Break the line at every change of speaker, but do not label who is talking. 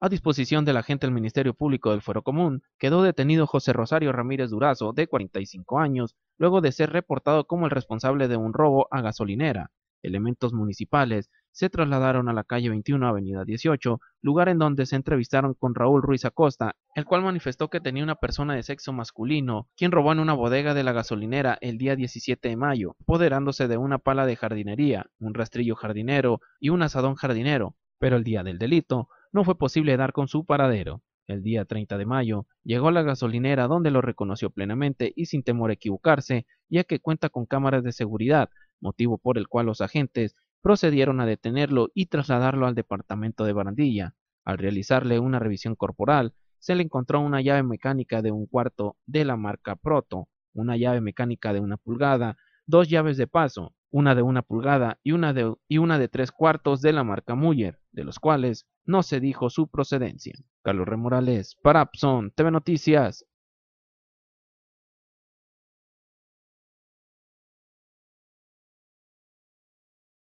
A disposición la agente del Ministerio Público del Fuero Común, quedó detenido José Rosario Ramírez Durazo, de 45 años, luego de ser reportado como el responsable de un robo a gasolinera. Elementos municipales se trasladaron a la calle 21, avenida 18, lugar en donde se entrevistaron con Raúl Ruiz Acosta, el cual manifestó que tenía una persona de sexo masculino, quien robó en una bodega de la gasolinera el día 17 de mayo, apoderándose de una pala de jardinería, un rastrillo jardinero y un asadón jardinero, pero el día del delito no fue posible dar con su paradero. El día 30 de mayo llegó a la gasolinera donde lo reconoció plenamente y sin temor a equivocarse, ya que cuenta con cámaras de seguridad, motivo por el cual los agentes procedieron a detenerlo y trasladarlo al departamento de Barandilla. Al realizarle una revisión corporal, se le encontró una llave mecánica de un cuarto de la marca Proto, una llave mecánica de una pulgada, dos llaves de paso, una de una pulgada y una de, y una de tres cuartos de la marca Muller, de los cuales no se dijo su procedencia. Carlos Remorales, para TV Noticias,